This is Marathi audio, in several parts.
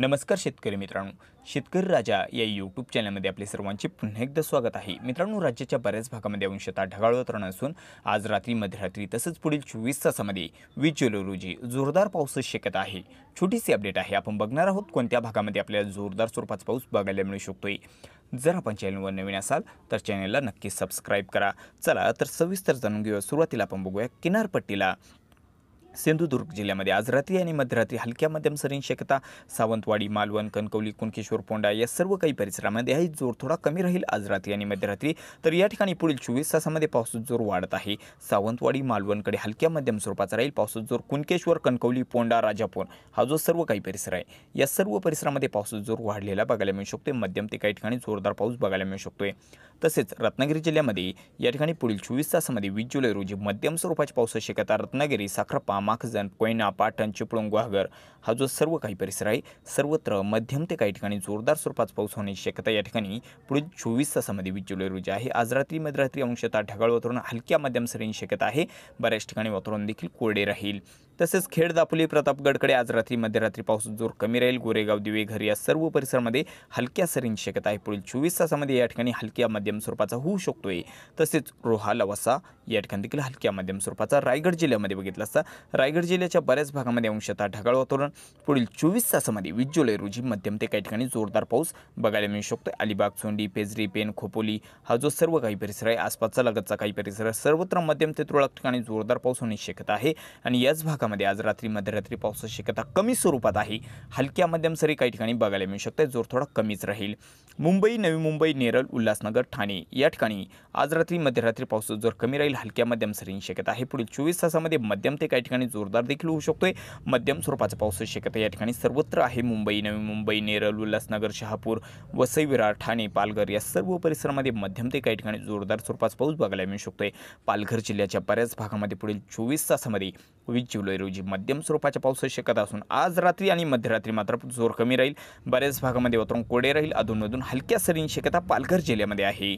नमस्कार शेतकरी मित्रांनो शेतकरी राजा या यूट्यूब चॅनलमध्ये आपले सर्वांचे पुन्हा एकदा स्वागत आहे मित्रांनो राज्याच्या बऱ्याच भागामध्ये अंशतः ढगाळ वातावरण असून आज रात्री मध्यरात्री तसंच पुढील चोवीस तासामध्ये वीस रोजी जोरदार पाऊस शक्यता आहे छोटीशी अपडेट आहे आपण बघणार आहोत कोणत्या भागामध्ये आपल्याला जोरदार स्वरूपाचा पाऊस बघायला मिळू शकतोय जर आपण चॅनलवर नवीन असाल तर चॅनलला नक्की सबस्क्राईब करा चला तर सविस्तर जाणून घेऊया सुरुवातीला आपण बघूया किनारपट्टीला सिंधुदुर्ग जिल्ह्यामध्ये आज रात्री आणि मध्यरात्री हलक्या मध्यम सरींची शक्यता सावंतवाडी मालवण कणकवली कुणकेश्वर पोंडा या सर्व काही परिसरामध्ये आहे जोर थोडा कमी राहील आज रात्री आणि मध्यरात्री तर या ठिकाणी पुढील चोवीस तासामध्ये पावसाचा जोर वाढत आहे सावंतवाडी मालवणकडे हलक्या मध्यम स्वरूपाचा राहील पावसाचा जोर कुणकेश्वर कणकवली पोंडा राजापूर हा जो सर्व काही परिसर आहे या सर्व परिसरामध्ये पावसाचा जोर वाढलेला बघायला मिळू शकतोय मध्यम ते काही ठिकाणी जोरदार पाऊस बघायला मिळू शकतोय तसेच रत्नागिरी जिल्ह्यामध्ये या ठिकाणी पुढील चोवीस तासामध्ये वीस जुलै रोजी मध्यम स्वरूपाची पावसाची शक्यता रत्नागिरी साखरपा माखजन कोयना पाटण चिपळूण गुहागर हा जो सर्व काही परिसर आहे सर्वत्र मध्यम ते काही ठिकाणी जोरदार स्वरूपात पाऊस होण्याची शक्यता या ठिकाणी पुढील चोवीस तासामध्ये वीस जुलै रोजी आहे आज रात्री मध्यरात्री अंशतः ढगाळ वातावरण हलक्या मध्यम सरींची शक्यता आहे बऱ्याच ठिकाणी वातावरण देखील कोरडे राहील तसेच खेड दापोली प्रतापगडकडे आज रात्री मध्यरात्री पाऊस जोर कमी राहील गोरेगाव दिवे घर या सर्व परिसरामध्ये हलक्या सरींची शक्यता आहे पुढील चोवीस तासामध्ये या ठिकाणी हलक्या मध्यम स्वरूपाचा होऊ शकतोय तसेच रोहा लवासा या ठिकाणी देखील हलक्या मध्यम स्वरूपाचा रायगड जिल्ह्यामध्ये बघितला असता रायगड जिल्ह्याच्या बऱ्याच भागामध्ये अंशतः ढगाळ वातावरण पुढील चोवीस तासामध्ये वीस जुलै रोजी मध्यम ते काही ठिकाणी जोरदार पाऊस बघायला मिळू शकतो अलिबाग सोंडी पेजरी पेन खोपोली हा जो सर्व काही परिसर आहे आसपासचा लगतचा काही परिसर सर्वत्र मध्यम ते तुरळक ठिकाणी जोरदार पाऊस होण्याची शक्यता आहे आणि याच भागामध्ये मध्ये आज रात्री मध्यरात्री पावसाची शक्यता कमी स्वरूपात आहे हलक्या मध्यम सरी काही ठिकाणी बघायला मिळू शकते जोर थोडा कमीच राहील मुंबई नवी मुंबई नेरळ उल्हासनगर ठाणे या ठिकाणी आज रात्री मध्यरात्री पाऊस जोर कमी राहील हलक्या मध्यम सरींची शक्यता आहे पुढील चोवीस तासामध्ये मध्यम ते काही ठिकाणी जोरदार देखील होऊ शकतोय मध्यम स्वरूपाचा पावसाची शक्यता या ठिकाणी सर्वत्र आहे मुंबई नवी मुंबई नेरळ उल्हासनगर शहापूर वसई विरार ठाणे पालघर या सर्व परिसरामध्ये मध्यम ते काही ठिकाणी जोरदार स्वरूपाचा पाऊस बघायला मिळू शकतोय पालघर जिल्ह्याच्या बऱ्याच भागामध्ये पुढील चोवीस तासामध्ये वीस जुलै रोजी मध्यम स्वरूपाच्या पावसाची शक्यता असून आज रात्री आणि मध्यरात्री मात्र जोर कमी राहील बऱ्याच भागामध्ये वातावरण कोडे राहील अधूनमधून हलक्या सरींची शक्यता पालघर जिल्ह्यामध्ये आहे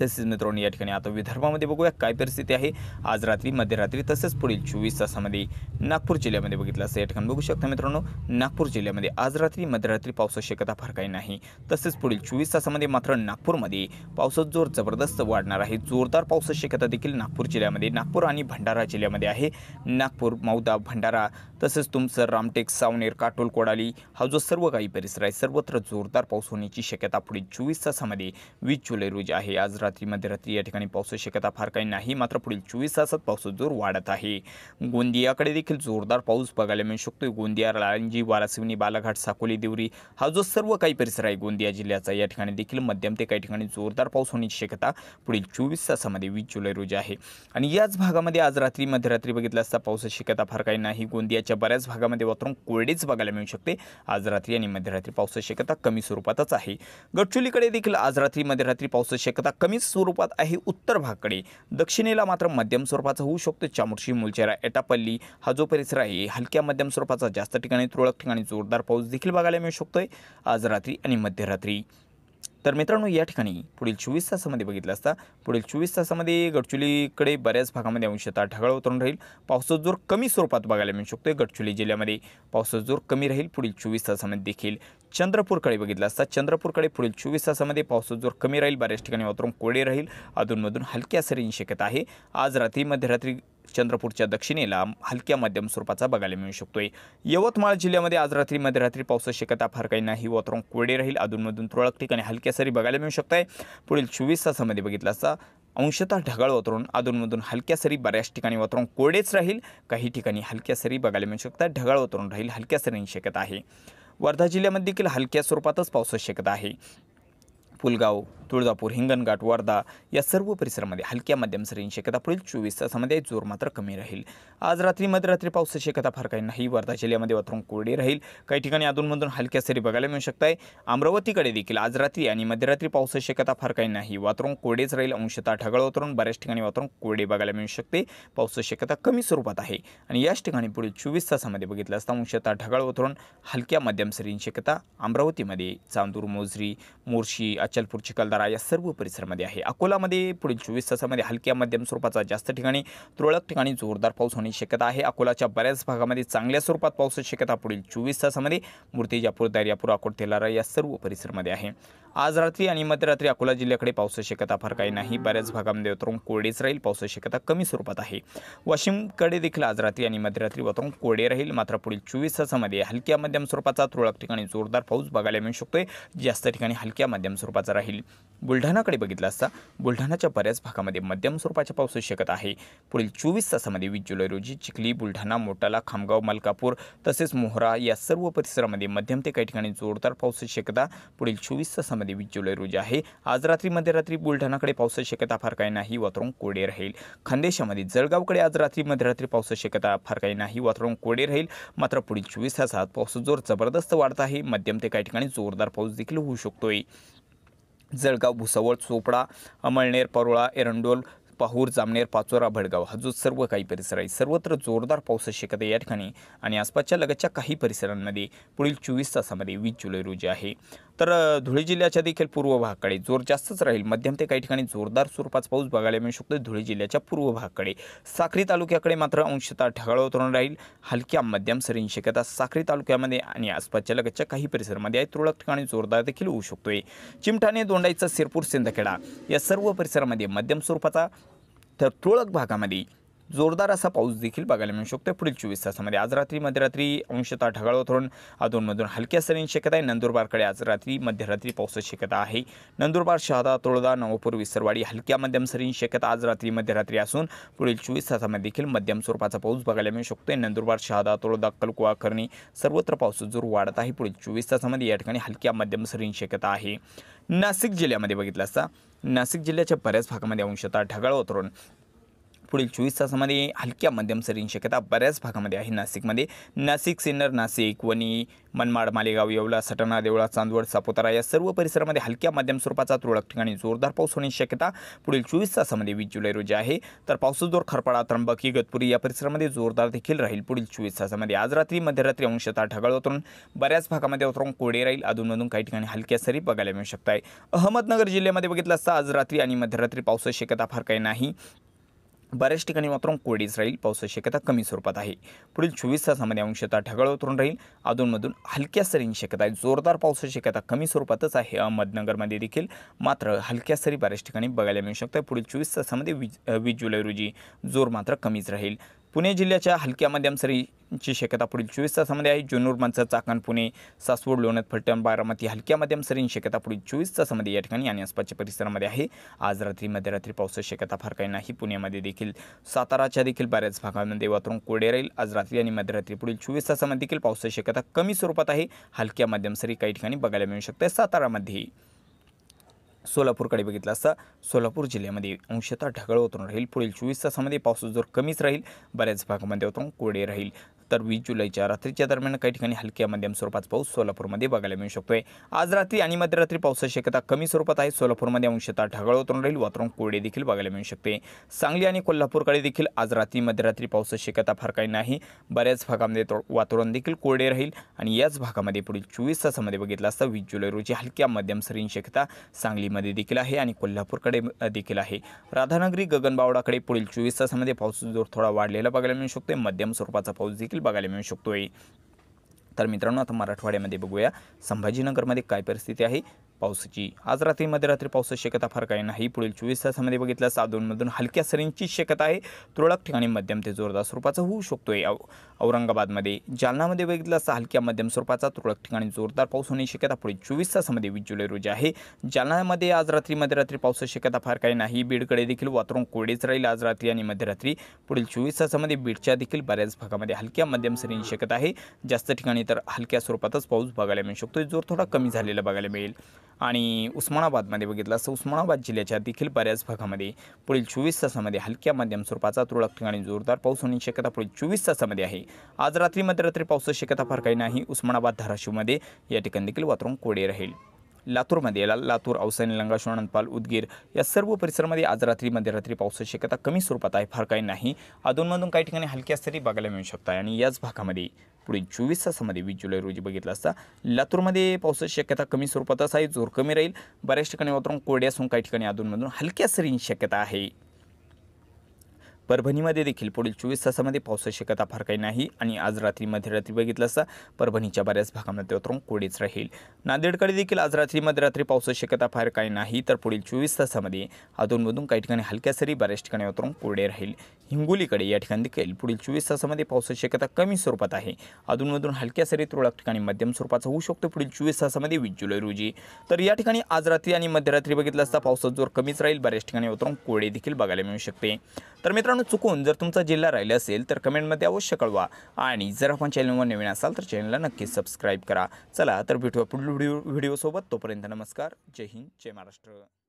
तसेच मित्रांनो या ठिकाणी आता विदर्भामध्ये बघूया काय परिस्थिती आहे आज रात्री मध्यरात्री तसेच पुढील चोवीस तासामध्ये नागपूर जिल्ह्यामध्ये बघितलं असं या ठिकाणी बघू शकता मित्रांनो नागपूर जिल्ह्यामध्ये आज रात्री मध्यरात्री पावसाची शक्यता फार काही नाही तसेच पुढील चोवीस तासामध्ये मात्र नागपूरमध्ये पावसात जोर जबरदस्त वाढणार आहे जोरदार पावसाची शक्यता देखील नागपूर जिल्ह्यामध्ये नागपूर आणि भंडारा जिल्ह्यामध्ये आहे नागपूर मौदा भंडारा तसेच तुमसर रामटेक सावनेर काटोल कोडाली हा जो सर्व काही परिसर आहे सर्वत्र जोरदार पाऊस होण्याची शक्यता पुढील चोवीस तासामध्ये वीस जुलै रोजी आहे आज रात्री मध्यरात्री या ठिकाणी पाऊस शक्यता फार काही नाही मात्र पुढील चोवीस तासात पाऊस जोर वाढत आहे गोंदियाकडे देखील जोरदार पाऊस बघायला मिळू शकतो गोंदिया राळंजी वारासिवनी बालाघाट साकोली देवरी हा जो सर्व काही परिसर आहे गोंदिया जिल्ह्याचा या ठिकाणी देखील मध्यम ते काही ठिकाणी जोरदार पाऊस होण्याची शक्यता पुढील चोवीस तासामध्ये वीस जुलै रोजी आहे आणि याच भागामध्ये आज रात्री मध्यरात्री बघितलं असता पावसाची शक्यता फार काही नाही गोंदियाच्या बऱ्याच भागामध्ये वातावरण कोरडेच बघायला मिळू शकते आज रात्री आणि मध्यरात्री पावसाची शक्यता कमी स्वरूपातच आहे गडचुलीकडे देखील आज रात्री मध्यरात्री पावसाची शक्यता कमी कमीच स्वरूपात आहे उत्तर भागकडे दक्षिणेला मात्र मध्यम स्वरूपाचा होऊ शकतो चामुर्शी मुलचेरा एटापल्ली हा जो परिसर आहे हलक्या मध्यम स्वरूपाचा जास्त ठिकाणी तुरळक ठिकाणी जोरदार पाऊस देखील बघायला मिळू शकतोय आज रात्री आणि मध्यरात्री तर मित्रांनो या ठिकाणी पुढील चोवीस तासामध्ये बघितलं असता पुढील चोवीस तासामध्ये गडचुलीकडे बऱ्याच भागामध्ये अंशता ढगाळ उतरून राहील पावसाचा जोर कमी स्वरूपात बघायला मिळू शकतो गडचुली जिल्ह्यामध्ये पावसाचा जोर कमी राहील पुढील चोवीस तासामध्ये देखील चंद्रपूरकडे बघितलं असता चंद्रपूरकडे पुढील चोवीस तासामध्ये पावसाचा जोर कमी राहील बऱ्याच ठिकाणी वातावरण कोरडे राहील अधूनमधून हलक्या सरींची शक्यता आहे आज रात्री मध्यरात्री चंद्रपूरच्या दक्षिणेला हलक्या मध्यम स्वरूपाचा बघायला मिळू शकतोय यवतमाळ जिल्ह्यामध्ये आज रात्री मध्यरात्री पावसाची शक्यता फार काही नाही वातावरण कोरडे राहील अधूनमधून तुरळक ठिकाणी हलक्या सरी बघायला मिळू शकत आहे पुढील चोवीस तासामध्ये बघितलं असता अंशतः ढगाळ वातावरण अधूनमधून हलक्या सरी बऱ्याच ठिकाणी वातावरण कोरडेच राहील काही ठिकाणी हलक्या सरी बघायला मिळू शकतात ढगाळ वातावरण राहील हलक्या सरींची शक्यता आहे वर्धा जिल्ह्यामध्ये देखील हलक्या स्वरूपातच पावसाची शक्यता आहे पुलगाव तुळजापूर हिंगणघाट वर्धा या सर्व परिसरामध्ये हलक्या मध्यम सरींची शक्यता पुढील चोवीस तासामध्ये जोर मात्र कमी राहील आज रात्री मध्यरात्री पावसाची शक्यता फार काही नाही वर्धा जिल्ह्यामध्ये वातावरण कोरडे राहील काही ठिकाणी अधूनमधून हलक्या सरी बघायला मिळू शकत आहे अमरावतीकडे देखील आज रात्री आणि मध्यरात्री पावसाची शक्यता फार काही नाही वातावरण कोरडेच राहील अंशतः ढगाळ वातावरण बऱ्याच ठिकाणी वातावरण कोरडे बघायला मिळू शकते पावसाची शक्यता कमी स्वरूपात आहे आणि याच ठिकाणी पुढील चोवीस तासामध्ये बघितलं असता अंशतः ढगाळ वातावरण हलक्या मध्यम सरींची शक्यता अमरावतीमध्ये चांदूर मोजरी मोर्शी अचलपूर चिखलदार वारा या सर्व परिसरामध्ये आहे अकोलामध्ये पुढील चोवीस तासामध्ये हलक्या मध्यम स्वरूपाचा जास्त ठिकाणी तुरळक ठिकाणी जोरदार पाऊस होण्याची शक्यता आहे अकोलाच्या बऱ्याच भागामध्ये चांगल्या स्वरूपात पावसाची शक्यता पुढील चोवीस तासामध्ये मूर्तिजापूर दर्यापूर अकोट तेलारा या सर्व परिसरामध्ये आहे आज रात्री आणि मध्यरात्री अकोला जिल्ह्याकडे पावस शक्यता फार काही नाही बऱ्याच भागामध्ये उतरून कोरडेच राहील पाऊस शक्यता कमी स्वरूपात आहे वाशिमकडे देखील आज रात्री आणि मध्यरात्री वातावरण कोरडे राहील मात्र पुढील चोवीस तासामध्ये हलक्या मध्यम स्वरूपाचा तुरळक ठिकाणी जोरदार पाऊस बघायला मिळू शकतोय जास्त ठिकाणी हलक्या मध्यम स्वरूपाचा राहील बुलढाणाकडे बघितला असता बुलढाणाच्या बऱ्याच भागामध्ये मध्यम स्वरूपाच्या पाऊस शक्यता आहे पुढील चोवीस तासामध्ये वीस जुलै रोजी चिखली बुलढाणा मोटाला खामगाव मलकापूर तसेच मोहरा या सर्व परिसरामध्ये मध्यम ते काही ठिकाणी जोरदार पावसाची शक्यता पुढील चोवीस तासामध्ये वीस जुलै रोजी आहे आज रात्री मध्यरात्री बुलढाणाकडे पावसाची शक्यता फार काही नाही वातावरण कोडे राहील खानदेशामध्ये जळगावकडे आज रात्री मध्यरात्री पावसाची शक्यता फार काही नाही वातावरण कोडे राहील मात्र पुढील चोवीस तासात पाऊस जोर जबरदस्त वाढत आहे मध्यम ते काही ठिकाणी जोरदार पाऊस देखील होऊ शकतोय जळगाव भुसावळ चोपडा अमळनेर परोळा एरंडोल पाहूर जामनेर पाचोरा भडगाव हा जो सर्व काही परिसर आहे सर्वत्र जोरदार पाऊस शक्यता या ठिकाणी आणि आसपासच्या लगतच्या काही परिसरांमध्ये पुढील चोवीस तासामध्ये वीस जुलै रोजी आहे तर धुळे जिल्ह्याच्या देखील पूर्व भागाकडे जोर जास्तच राहील मध्यम ते काही ठिकाणी जोरदार स्वरूपाचा पाऊस बघायला मिळू शकतो धुळे जिल्ह्याच्या पूर्व भागाकडे साखरी तालुक्याकडे मात्र अंशतः ढगाळ वातावरण राहील हलक्या मध्यम सरीन शक्यता साखरी तालुक्यामध्ये आणि आसपासच्या लगतच्या काही परिसरामध्ये आहे तुरळक ठिकाणी जोरदार देखील होऊ शकतोय चिमठाणे दोंडाईचा सिरपूर सिंदखेडा या सर्व परिसरामध्ये मध्यम स्वरूपाचा तर तुळक भागामध्ये जोरदार असा पाऊस देखील बघायला मिळू शकतो पुढील चोवीस तासामध्ये आज रात्री मध्यरात्री अंशतः ढगाळ वातावरण अधूनमधून हलक्या सरींची शक्यता आहे नंदुरबारकडे आज रात्री मध्यरात्री पावसाची शक्यता आहे नंदुरबार शहादा तोळदा नवपूर विसरवाडी हलक्या मध्यम सरींची शक्यता आज रात्री मध्यरात्री असून पुढील चोवीस तासामध्ये देखील मध्यम स्वरूपाचा पाऊस बघायला मिळू शकतो नंदुरबार शहादा तोळदा कलकुवा करणी सर्वत्र पाऊस जोर वाढत आहे पुढील चोवीस तासामध्ये या ठिकाणी हलक्या मध्यम सरींची शक्यता आहे नाशिक जिल्ह्यामध्ये बघितलं असता नाशिक जिल्ह्याच्या बऱ्याच भागामध्ये अंशतः ढगाळ वातावरण पुढील चोवीस तासामध्ये हलक्या मध्यम सरींची शक्यता बऱ्याच भागामध्ये आहे नाशिकमध्ये नाशिक सिन्नर नाशिक वणी मनमाड मालेगाव येवला सटाणा देवळा चांदवड सापुतारा या सर्व परिसरामध्ये हलक्या मध्यम स्वरूपाचा तुरळक ठिकाणी जोरदार पाऊस होण्याची शक्यता पुढील चोवीस तासामध्ये वीस जुलै रोजी आहे तर पावसाजोर जोर खरपाडा त्र्यंबक इगतपुरी या परिसरामध्ये जोरदार देखील राहील पुढील चोवीस तासामध्ये आज रात्री मध्यरात्री अंशतः ढगाळ उतरून बऱ्याच भागामध्ये उतरून कोडे राहील अधूनमधून काही ठिकाणी हलक्या सरी बघायला मिळू शकत आहे अहमदनगर जिल्ह्यामध्ये बघितलं असता आज रात्री आणि मध्यरात्री पावसाची शक्यता फार काही नाही बऱ्याच ठिकाणी मात्र कोरडीच राहील पावसाची शक्यता कमी स्वरूपात आहे पुढील चोवीस तासामध्ये अंशतः ढगाळ उतरून राहील अधूनमधून हलक्या सरींची शक्यता आहे जोरदार पावसाची शक्यता कमी स्वरूपातच आहे अहमदनगरमध्ये देखील मात्र हलक्या सरी बऱ्याच ठिकाणी बघायला मिळू शकतात पुढील चोवीस तासामध्ये वीज वीस जुलै रोजी जोर मात्र कमीच राहील पुणे जिल्ह्याच्या हलक्या मध्यम सरींची शक्यता पुढील चोवीस तासामध्ये आहे जुन्नूर मनसर चाकण पुणे सासवड लोणत फलटण बारामती हलक्या मध्यम सरींची शक्यता पुढील चोवीस तासामध्ये या ठिकाणी आणि आसपासच्या परिसरामध्ये आहे आज रात्री मध्यरात्री पावसाची शक्यता फार काही नाही पुण्यामध्ये देखील साताराच्या देखील बऱ्याच भागांमध्ये वातावरण कोडे राहील आज रात्री आणि मध्यरात्री पुढील चोवीस तासामध्ये देखील पावसाची शक्यता कमी स्वरूपात आहे हलक्या मध्यम सरी काही ठिकाणी बघायला मिळू शकते सातारामध्येही सोलापूरकडे बघितलं असता सोलापूर जिल्ह्यामध्ये अंशतः ढगाळ होतून राहील पुढील चोवीस तासामध्ये पाऊस जोर कमीच राहील बऱ्याच भागामध्ये होतो कोडे राहील तर वीस जुलैच्या रात्रीच्या दरम्यान काही ठिकाणी हलक्या मध्यम स्वरूपात पाऊस सोलापूरमध्ये बघायला मिळू शकतोय आज रात्री आणि मध्यरात्री पावसाची शक्यता कमी स्वरूपात आहे सोलापूरमध्ये अंशता ढगाळ उतरून राहील वातावरण कोरडे देखील बघायला मिळू शकते सांगली आणि कोल्हापूरकडे देखील आज रात्री मध्यरात्री पावसाची शक्यता फार काही नाही बऱ्याच भागामध्ये वातावरण देखील कोरडे राहील आणि याच भागामध्ये पुढील चोवीस तासामध्ये बघितलं असता वीस जुलै रोजी हलक्या मध्यम सरींची शक्यता सांगलीमध्ये देखील आहे आणि कोल्हापूरकडे देखील आहे राधानगरी गगनबावडाकडे पुढील चोवीस तासामध्ये पाऊस जोर थोडा वाढलेला बघायला मिळू शकतो मध्यम स्वरूपाचा पाऊस देखील बघायला मिळू शकतो तर मित्रांनो आता मराठवाड्यामध्ये बघूया संभाजीनगरमध्ये काय परिस्थिती आहे पावसाची आज रात्री मध्यरात्री पावसाची शक्यता फार काही नाही पुढील चोवीस तासामध्ये बघितल्यास दोनमधून हलक्या सरींची शक्यता आहे तुरळक ठिकाणी मध्यम ते जोरदार स्वरूपाचा होऊ शकतो आहे औरंगाबादमध्ये जालनामध्ये बघितल्यास हलक्या मध्यम स्वरूपाचा तुरळक ठिकाणी जोरदार पाऊस होण्याची शक्यता पुढील चोवीस तासामध्ये वीस जुलै रोजी आहे जालनामध्ये आज रात्री मध्यरात्री पावसाची शक्यता फार काही नाही बीडकडे देखील वातावरण कोरडेच राहील आज रात्री आणि मध्यरात्री पुढील चोवीस तासामध्ये बीडच्या देखील बऱ्याच भागामध्ये हलक्या मध्यम सरींची शक्यता आहे जास्त ठिकाणी तर हलक्या स्वरूपातच पाऊस बघायला मिळू शकतो जोर थोडा कमी झालेला बघायला मिळेल आणि उस्मानाबादमध्ये बघितलं असं उस्मानाबाद जिल्ह्याच्या देखील बऱ्याच भागामध्ये पुढील चोवीस तासामध्ये हलक्या मध्यम स्वरूपाचा तुरळक ठिकाणी जोरदार पाऊस होण्याची शक्यता पुढील चोवीस तासामध्ये आहे आज रात्री मध्यरात्री पावसाची शक्यता फार काही नाही उस्मानाबाद धाराशिवमध्ये या ठिकाणी देखील वातावरण कोडे राहील लातूरमध्ये लातूर औसा लंगा नंदपाल उदगीर या सर्व परिसरामध्ये आज रात्री मध्यरात्री पावसाची शक्यता कमी स्वरूपात आहे फार काही नाही अधूनमधून काही ठिकाणी हलकी असतरी बघायला मिळू शकतात आणि याच भागामध्ये पुढील चोवीस तासामध्ये वीस जुलै रोजी बघितला असता लातूरमध्ये पावसाची शक्यता कमी स्वरूपात आहे जोर कमी राहील बऱ्याच ठिकाणी वातावरण कोरडे असून काही ठिकाणी अधूनमधून हलक्या सरींची शक्यता आहे परभणीमध्ये देखील पुढील चोवीस तासामध्ये पावसाची शक्यता फार काही नाही आणि आज रात्री मध्यरात्री बघितलं असता परभणीच्या बऱ्याच भागामध्ये उतरून कोरडेच राहील नांदेडकडे देखील आज रात्री मध्यरात्री पावसाची शक्यता फार काही नाही तर पुढील चोवीस तासामध्ये अधूनमधून काही ठिकाणी हलक्या सरी बऱ्याच ठिकाणी उतरून कोरडे राहील हिंगोलीकडे या ठिकाणी देखील पुढील चोवीस तासामध्ये पावसाची शक्यता कमी स्वरूपात आहे अधूनमधून हलक्या सरी तुरळक ठिकाणी मध्यम स्वरूपाचा होऊ शकतो पुढील चोवीस तासामध्ये वीस जुलै रोजी तर या ठिकाणी आज रात्री आणि मध्यरात्री बघितलं असता पावसाचा जोर कमीच राहील बऱ्याच ठिकाणी उतरून कोरडे देखील बघायला मिळू शकते तर मित्र मित्रांनो चुकून जर तुमचा जिल्हा राहिला असेल तर कमेंटमध्ये अवश्य कळवा आणि जर आपण चॅनलवर नवीन असाल तर चॅनलला नक्की सबस्क्राईब करा चला तर भेटूया पुढील व्हिडिओ व्हिडिओसोबत तोपर्यंत नमस्कार जय हिंद जय महाराष्ट्र